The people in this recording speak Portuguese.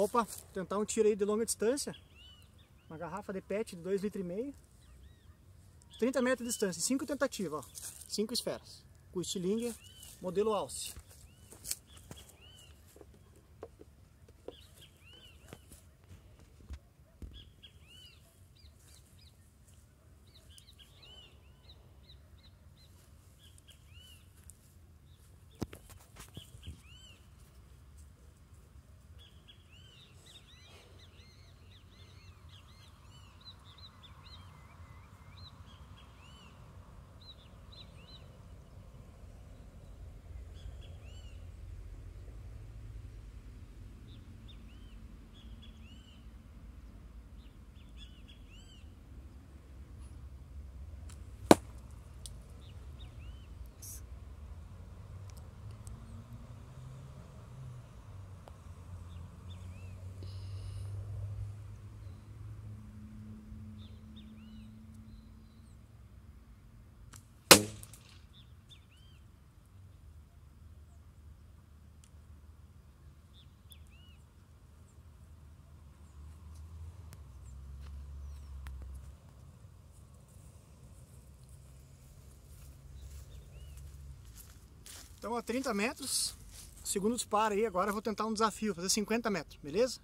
Opa, tentar um tiro aí de longa distância. Uma garrafa de pet de 2,5 litros. 30 metros de distância, 5 tentativas, 5 esferas. Com estilingue, modelo alce. Então, a 30 metros, segundo disparo aí, agora eu vou tentar um desafio, fazer 50 metros, beleza?